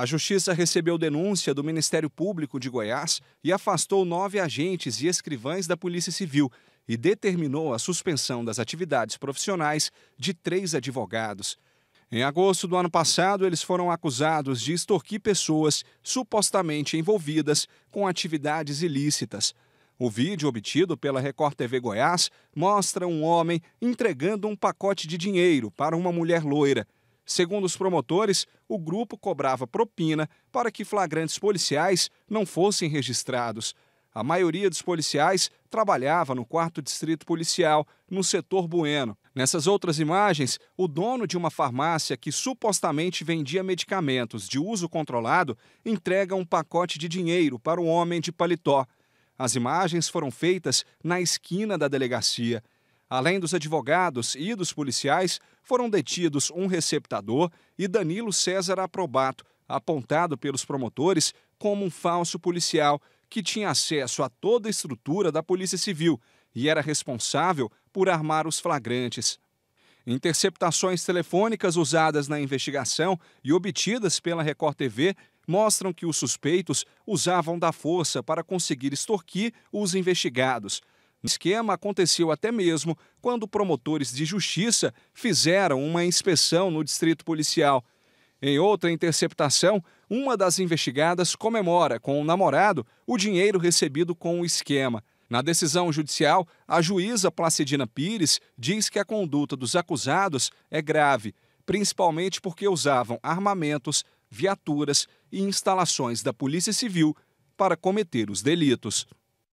A Justiça recebeu denúncia do Ministério Público de Goiás e afastou nove agentes e escrivães da Polícia Civil e determinou a suspensão das atividades profissionais de três advogados. Em agosto do ano passado, eles foram acusados de extorquir pessoas supostamente envolvidas com atividades ilícitas. O vídeo obtido pela Record TV Goiás mostra um homem entregando um pacote de dinheiro para uma mulher loira. Segundo os promotores, o grupo cobrava propina para que flagrantes policiais não fossem registrados. A maioria dos policiais trabalhava no quarto distrito policial, no setor Bueno. Nessas outras imagens, o dono de uma farmácia que supostamente vendia medicamentos de uso controlado entrega um pacote de dinheiro para o homem de paletó. As imagens foram feitas na esquina da delegacia. Além dos advogados e dos policiais, foram detidos um receptador e Danilo César Aprobato, apontado pelos promotores como um falso policial que tinha acesso a toda a estrutura da Polícia Civil e era responsável por armar os flagrantes. Interceptações telefônicas usadas na investigação e obtidas pela Record TV mostram que os suspeitos usavam da força para conseguir extorquir os investigados. O esquema aconteceu até mesmo quando promotores de justiça fizeram uma inspeção no distrito policial. Em outra interceptação, uma das investigadas comemora com o namorado o dinheiro recebido com o esquema. Na decisão judicial, a juíza Placidina Pires diz que a conduta dos acusados é grave, principalmente porque usavam armamentos, viaturas e instalações da Polícia Civil para cometer os delitos.